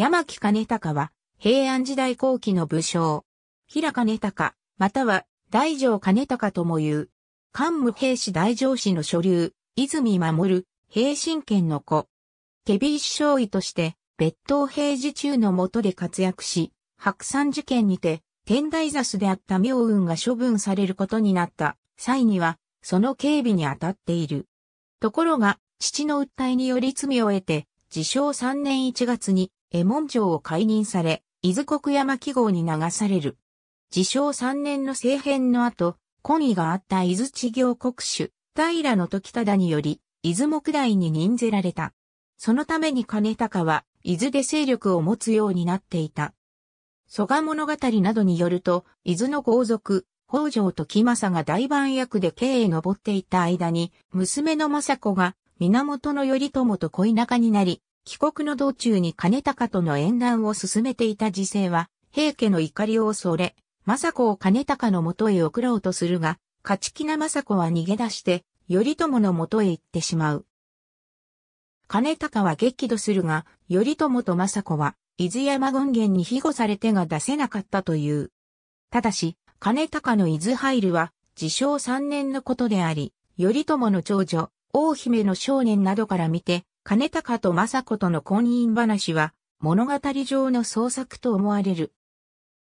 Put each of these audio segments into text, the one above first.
山木兼高は、平安時代後期の武将。平兼高、または大城兼高とも言う。官武兵士大城氏の所流、泉守、平身権の子。ケビー少尉として、別当平時中の下で活躍し、白山事件にて、天台座すであった妙運が処分されることになった際には、その警備に当たっている。ところが、父の訴えにより罪を得て、自称3年1月に、江衛門城を解任され、伊豆国山記号に流される。自称3年の政変の後、懇意があった伊豆地行国主、平の時忠により、伊豆木大に任ぜられた。そのために金高は、伊豆で勢力を持つようになっていた。蘇我物語などによると、伊豆の豪族、北条時政が大番役で京へ登っていた間に、娘の政子が源頼朝と恋仲になり、帰国の道中に金高との縁談を進めていた時世は、平家の怒りを恐れ、政子を金高のもとへ送ろうとするが、勝木な政子は逃げ出して、頼朝のもとへ行ってしまう。金高は激怒するが、頼朝と政子は、伊豆山権現に庇護されてが出せなかったという。ただし、金高の伊豆入るは、自称三年のことであり、頼朝の長女、大姫の少年などから見て、金高と政子との婚姻話は物語上の創作と思われる。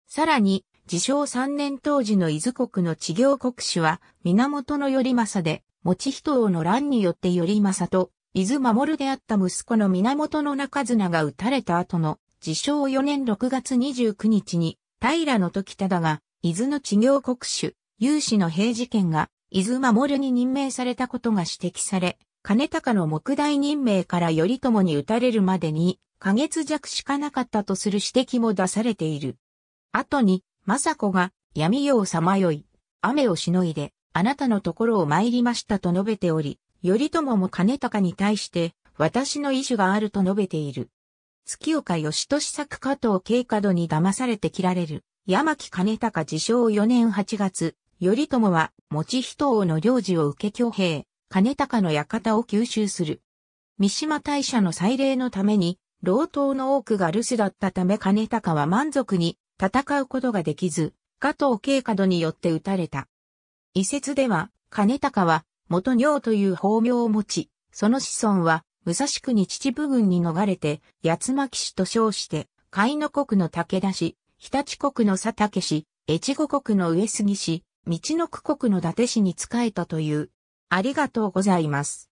さらに、自称3年当時の伊豆国の治行国主は源頼政で、持人王の乱によって頼政と伊豆守であった息子の源の中綱が撃たれた後の自称4年6月29日に平の時忠が伊豆の治行国主、有志の平事件が伊豆守に任命されたことが指摘され、金高の木大任命から頼朝に打たれるまでに、ヶ月弱しかなかったとする指摘も出されている。後に、政子が、闇夜をさまよい、雨をしのいで、あなたのところを参りましたと述べており、頼朝も金高に対して、私の意志があると述べている。月岡義俊作加藤慶度に騙されて切られる、山木金高自称4年8月、頼朝は、持人王の領事を受け挙兵。金高の館を吸収する。三島大社の祭礼のために、老頭の多くが留守だったため金高は満足に戦うことができず、加藤慶角によって撃たれた。遺説では、金高は元女という法名を持ち、その子孫は武蔵国秩父軍に逃れて、八巻氏と称して、海野国の武田氏、日立国の佐竹氏、越後国の上杉氏、道の区国の伊達氏に仕えたというありがとうございます。